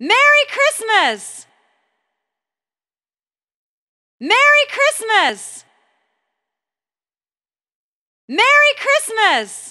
Merry Christmas! Merry Christmas! Merry Christmas!